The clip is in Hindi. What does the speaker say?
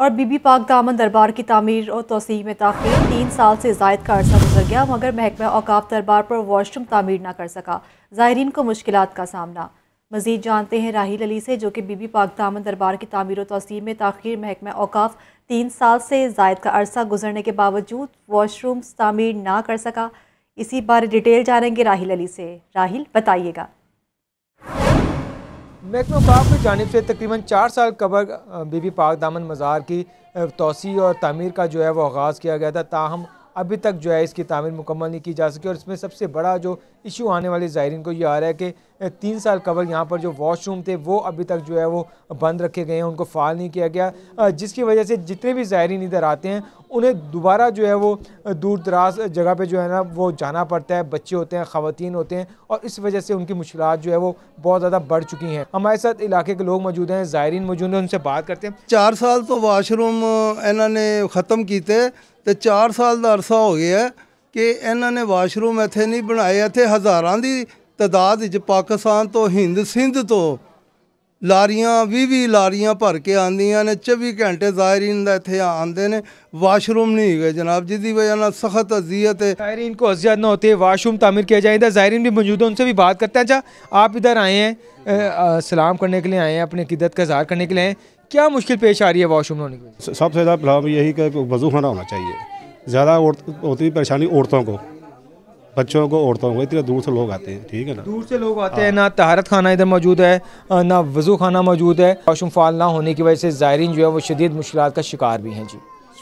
और बीबी पाक दामन दरबार की तमीर और तोसी में तखिर तीन साल से जायद का अर्सा गुजर गया मगर महकमा औकाफ दरबार पर वॉशरूम तमीर ना कर सका ज़ायरीन को मुश्किल का सामना मजीद जानते हैं राहल अली से जो कि बीबी पाक दामन दरबार की तमीर तोसी में तखिर महकमा औकाफ तीन साल से जायद का अर्सा गुजरने के बावजूद वाशरूम तमीर ना कर सका इसी बारे डिटेल जानेंगे राहिल अली से राहिल बताइएगा महकमा पाक की जानब से तकरीबन चार साल कबर बीबी पाक दामन मज़ार की तोसी और तमीर का जो है वह आगाज़ किया गया था ताहम अभी तक जो है इसकी तामीर मुकम्मल नहीं की जा सकी और इसमें सबसे बड़ा जो इशू आने वाले ज़ायरीन को ये आ रहा है कि तीन साल कबल यहाँ पर जो वॉशरूम थे वो अभी तक जो है वो बंद रखे गए हैं उनको फाल नहीं किया गया जिसकी वजह से जितने भी ज़ायरीन इधर आते हैं उन्हें दोबारा जो है वो दूर दराज जगह पर जो है ना वो जाना पड़ता है बच्चे होते हैं ख़वान होते हैं और इस वजह से उनकी मुश्किल जो है वो बहुत ज़्यादा बढ़ चुकी हैं हमारे साथ इलाके के लोग मौजूद हैं ज़ायरीन मौजूद हैं उनसे बात करते हैं चार साल तो वाशरूम इन्होंने ख़त्म किए थे ਤੇ 4 ਸਾਲ ਦਾ ਅਰਸਾ ਹੋ ਗਿਆ ਕਿ ਇਹਨਾਂ ਨੇ ਵਾਸ਼ਰੂਮ ਇੱਥੇ ਨਹੀਂ ਬਣਾਏ ਇੱਥੇ ਹਜ਼ਾਰਾਂ ਦੀ ਤਦਾਦ ਵਿੱਚ ਪਾਕਿਸਤਾਨ ਤੋਂ ਹਿੰਦ ਸਿੰਧ ਤੋਂ ਲਾਰੀਆਂ 20-20 ਲਾਰੀਆਂ ਭਰ ਕੇ ਆਂਦੀਆਂ ਨੇ 24 ਘੰਟੇ ਜ਼ਾਇਰੀਨ ਦਾ ਇੱਥੇ ਆਂਦੇ ਨੇ ਵਾਸ਼ਰੂਮ नहीं गए जनाब जिसकी वजह ना सख्त अजियत है ज़ायरीन को अजियत ना होती है वाशरूम तामीर किया जाए इधर ज़ायरीन भी मौजूद है उनसे भी बात करते हैं अच्छा आप इधर आए हैं आ, आ, सलाम करने के लिए आए हैं अपने किदत का इजहार करने के लिए आए हैं क्या मुश्किल पेश आ रही है वॉशरूम होने की सबसे ज़्यादा प्रॉब्लम यही कि वजू खाना होना चाहिए ज़्यादा होती है परेशानी औरतों को बच्चों को औरतों को इतने दूर से लोग आते हैं ठीक है ना दूर से लोग आते हैं हाँ। ना तहारत खाना इधर मौजूद है ना वजू खाना मौजूद है वाशरूम फाल ना होने की वजह से ज़ायरीन जो है वो शदीद मुश्किल का शिकार भी हैं जी